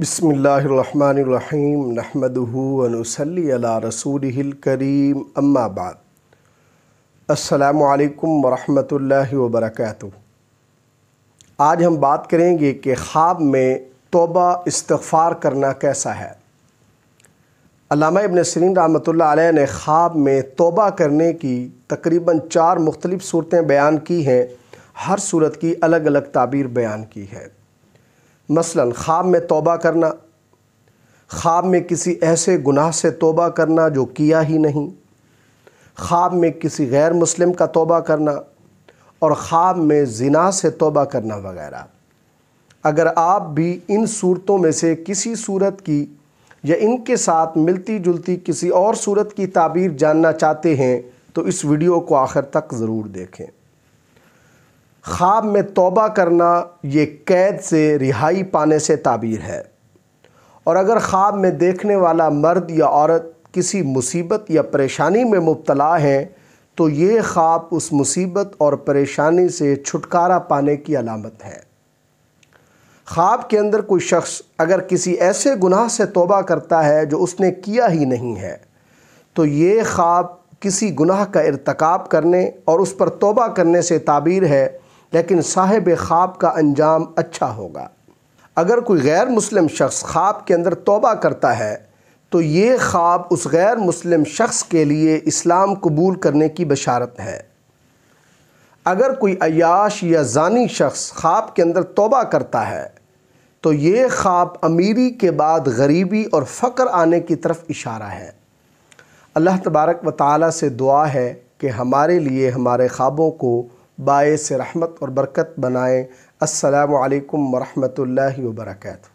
बिसमीम नहमदूनसली रसूल करीम अम्माबाद अल्लाम वरहमल वबरक आज हम बात करेंगे कि ख्वाब में तोबा इस्तफ़ार करना कैसा है अलामा इबन सरीन रहमत ने ख्वाब में तोबा करने की तकरीबन चार मुख्तलिफ़ सूरतें बयान की हैं हर सूरत की अलग अलग ताबीर बयान की है मसलन ख्वाब में तोबा करना ख्वाब में किसी ऐसे गुनाह से तोबा करना जो किया ही नहीं ख्वाब में किसी गैर मुस्लिम का तोबा करना और ख्वाब में जिना से तोबा करना वगैरह अगर आप भी इन सूरतों में से किसी सूरत की या इनके साथ मिलती जुलती किसी और सूरत की ताबीर जानना चाहते हैं तो इस वीडियो को आखिर तक ज़रूर देखें ख्वाब में तोबा करना ये कैद से रिहाई पाने से ताबीर है और अगर ख्वाब में देखने वाला मर्द या औरत किसी मुसीबत या परेशानी में मुबतला है तो ये ख्वाब उस मुसीबत और परेशानी से छुटकारा पाने की अलामत है ख्वाब के अंदर कोई शख्स अगर किसी ऐसे गुनाह से तोबा करता है जो उसने किया ही नहीं है तो ये ख्वाब किसी गुनाह का इरतकब करने और उस पर तोबा करने से ताबीर है लेकिन साहिब ख्वाब का अंजाम अच्छा होगा अगर कोई गैर मुस्लिम शख्स ख्वाब के अंदर तोबा करता है तो ये ख्वाब उस गैर मुस्लिम शख्स के लिए इस्लाम कबूल करने की बशारत है अगर कोई अयाश या जानी शख्स ख्वाब के अंदर तोबा करता है तो ये ख्वाब अमीरी के बाद गरीबी और फ़क्र आने की तरफ इशारा है अल्लाह तबारक व ताली से दुआ है कि हमारे लिए हमारे ख्वाबों को बायस रहमत और बरकत बनाएँ असलकम वरहमल वर्का